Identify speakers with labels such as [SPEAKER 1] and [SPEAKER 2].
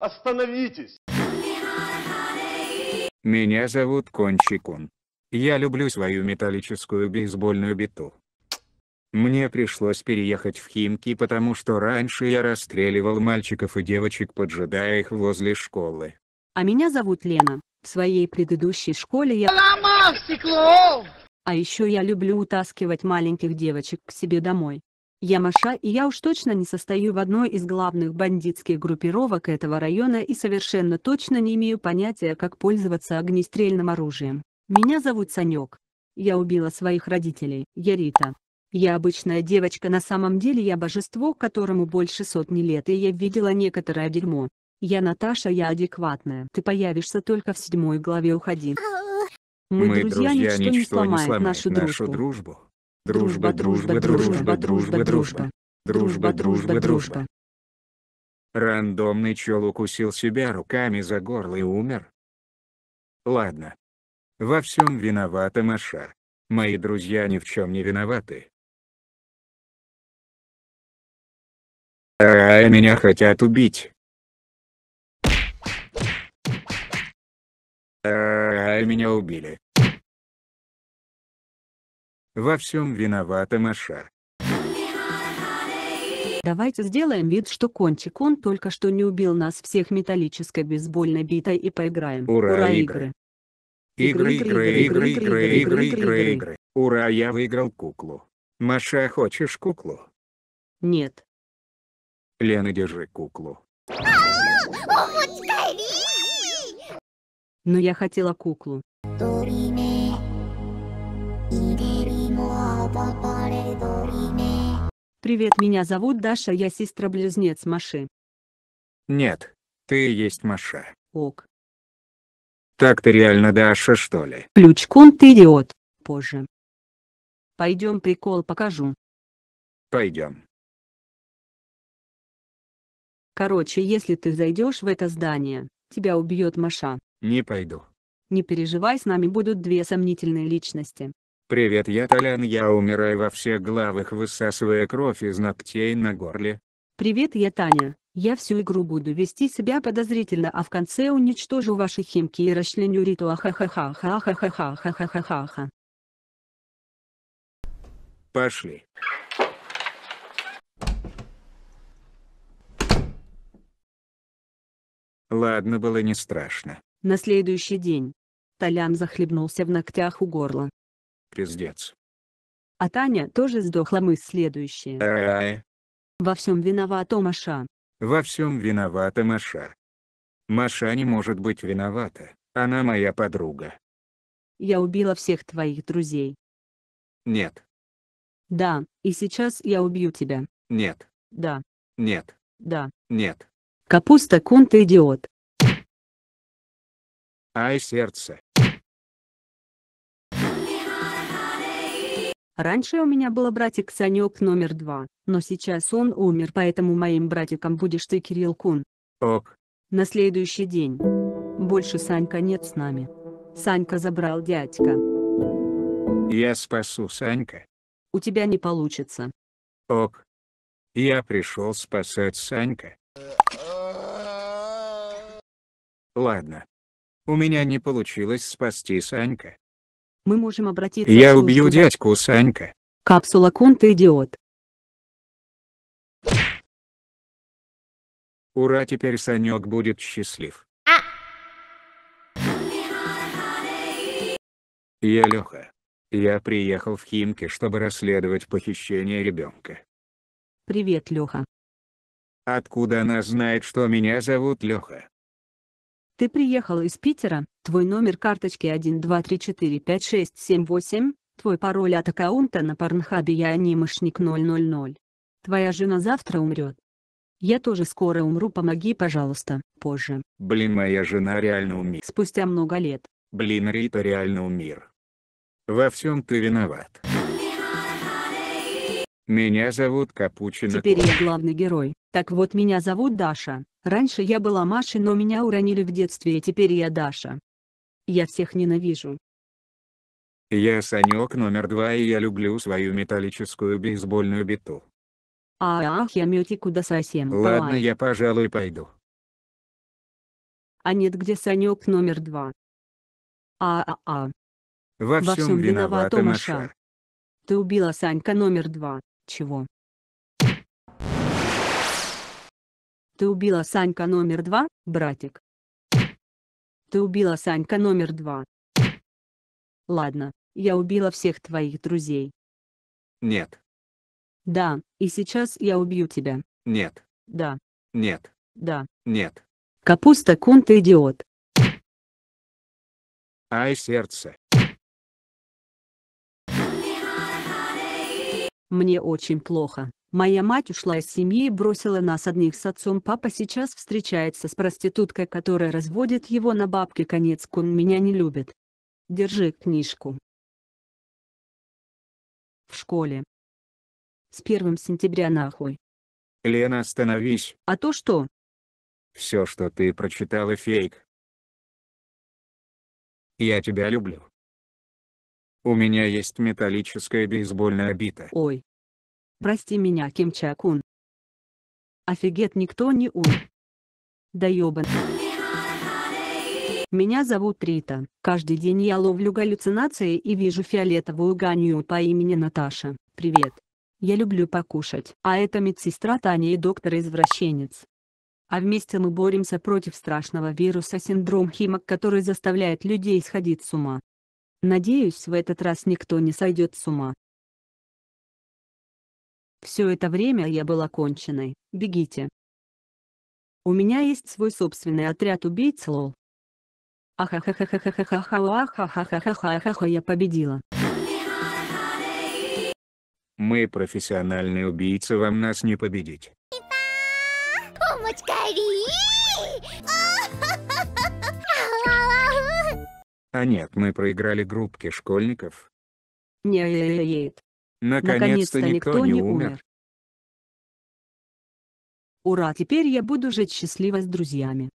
[SPEAKER 1] Остановитесь!
[SPEAKER 2] Меня зовут Кончикун. Я люблю свою металлическую бейсбольную биту. Мне пришлось переехать в Химки потому что раньше я расстреливал мальчиков и девочек поджидая их возле школы.
[SPEAKER 1] А меня зовут Лена. В своей предыдущей школе я...
[SPEAKER 3] Ломал стекло!
[SPEAKER 1] А еще я люблю утаскивать маленьких девочек к себе домой. Я Маша и я уж точно не состою в одной из главных бандитских группировок этого района и совершенно точно не имею понятия, как пользоваться огнестрельным оружием. Меня зовут Санек. Я убила своих родителей, я Рита. Я обычная девочка на самом деле я божество, которому больше сотни лет и я видела некоторое дерьмо. Я Наташа я адекватная. Ты появишься только в седьмой главе уходи. Мы, Мы друзья, друзья ничто, ничто не сломает, не сломает нашу, нашу дружбу.
[SPEAKER 2] дружбу. Дружба, дружба, дружба, дружба, дружба. Дружба, дружба, дружба. Рандомный чел укусил себя руками за горло и умер. Ладно. Во всем виновата Маша. Мои друзья ни в чем не виноваты.
[SPEAKER 3] А, меня хотят убить. -а меня убили.
[SPEAKER 2] Во всем виновата Маша.
[SPEAKER 1] Давайте сделаем вид, что кончик он только что не убил нас всех металлической бейсбольной битой и поиграем. Ура, Ура игры.
[SPEAKER 2] Игры, игры, игры, игры, игры, игры, игры, Ура, я выиграл куклу. Маша, хочешь куклу? Нет. Лена, держи куклу.
[SPEAKER 1] Но я хотела куклу.
[SPEAKER 3] 鳥目入れ
[SPEAKER 1] Привет, меня зовут Даша, я сестра-близнец Маши.
[SPEAKER 2] Нет, ты и есть Маша. Ок. Так ты реально Даша, что ли?
[SPEAKER 3] Ключком ты идиот.
[SPEAKER 1] Позже. Пойдем прикол покажу. Пойдем. Короче, если ты зайдешь в это здание, тебя убьет Маша.
[SPEAKER 2] Не пойду.
[SPEAKER 1] Не переживай, с нами будут две сомнительные личности.
[SPEAKER 2] «Привет, я Толян, я умираю во всех главах, высасывая кровь из ногтей на горле».
[SPEAKER 1] «Привет, я Таня, я всю игру буду вести себя подозрительно, а в конце уничтожу ваши химки и расчленю риту ахахахахахахахахахахахаха».
[SPEAKER 2] Пошли. Ладно, было не страшно.
[SPEAKER 1] На следующий день. Толян захлебнулся в ногтях у горла.
[SPEAKER 2] Пиздец.
[SPEAKER 1] А Таня тоже сдохла мы следующие. Ай. Во всем виновата Маша.
[SPEAKER 2] Во всем виновата Маша. Маша не может быть виновата, она моя подруга.
[SPEAKER 1] Я убила всех твоих друзей. Нет. Да, и сейчас я убью тебя. Нет. Да. Нет. Да. Нет. Капуста кун ты идиот.
[SPEAKER 2] Ай сердце.
[SPEAKER 1] Раньше у меня был братик Санек номер два, но сейчас он умер, поэтому моим братиком будешь ты, Кирилл Кун. Ок. На следующий день. Больше Санька нет с нами. Санька забрал дядька.
[SPEAKER 2] Я спасу Санька.
[SPEAKER 1] У тебя не получится.
[SPEAKER 2] Ок. Я пришел спасать Санька. Ладно. У меня не получилось спасти Санька
[SPEAKER 1] мы можем обратиться Я убью
[SPEAKER 2] дядьку Санька.
[SPEAKER 1] Капсула Кон ты идиот.
[SPEAKER 2] Ура, теперь Санек будет счастлив. А. Я Леха. Я приехал в Химки, чтобы расследовать похищение ребенка.
[SPEAKER 1] Привет, Леха.
[SPEAKER 2] Откуда она знает, что меня зовут Леха?
[SPEAKER 1] Ты приехал из Питера, твой номер карточки 12345678, твой пароль от аккаунта на Порнхабе я анимешник 000. Твоя жена завтра умрет. Я тоже скоро умру, помоги, пожалуйста,
[SPEAKER 2] позже. Блин, моя жена реально умер. Спустя много лет. Блин, Рита реально умер. Во всем ты виноват. Меня зовут Капучино. Теперь я
[SPEAKER 1] главный герой. Так вот меня зовут Даша. Раньше я была Машей, но меня уронили в детстве и теперь я Даша. Я всех ненавижу.
[SPEAKER 2] Я Санек номер два и я люблю свою металлическую бейсбольную биту.
[SPEAKER 1] А ах, я мютику куда совсем. Ладно,
[SPEAKER 2] я пожалуй пойду.
[SPEAKER 1] А нет, где Санек номер два? А-а-а.
[SPEAKER 3] Во, Во всем, всем виновата, виновата Маша.
[SPEAKER 1] Маша. Ты убила Санька номер два. Чего? Ты убила Санька номер два, братик. Ты убила Санька номер два. Ладно, я убила всех твоих друзей. Нет. Да, и сейчас я убью тебя. Нет. Да. Нет. Да. Нет. Капуста кун ты идиот.
[SPEAKER 2] Ай сердце.
[SPEAKER 1] Мне очень плохо. Моя мать ушла из семьи и бросила нас одних с отцом. Папа сейчас встречается с проституткой, которая разводит его на бабки. Конец, Кун меня не любит. Держи книжку. В школе. С первым сентября нахуй.
[SPEAKER 3] Лена, остановись.
[SPEAKER 1] А то что?
[SPEAKER 3] Все, что ты прочитала, фейк. Я тебя люблю. У меня есть металлическая бейсбольная бита. Ой. Прости
[SPEAKER 1] меня, Ким Чакун. Офигеть никто не у. Да ёбан. Меня зовут Рита. Каждый день я ловлю галлюцинации и вижу фиолетовую ганью по имени Наташа. Привет. Я люблю покушать. А это медсестра Таня и доктор-извращенец. А вместе мы боремся против страшного вируса синдром Химок, который заставляет людей сходить с ума. Надеюсь, в этот раз никто не сойдет с ума. Все это время я была конченой, бегите. У меня есть свой собственный отряд убийц лол. Ахахахахахахахахахахахахахахахаха я победила.
[SPEAKER 2] Мы профессиональные убийцы, вам нас не победить.
[SPEAKER 3] Помочь Кари!
[SPEAKER 2] А нет, мы проиграли группке школьников.
[SPEAKER 1] не е е е Наконец-то никто, никто не умер. Ура, теперь я буду жить счастливо с друзьями.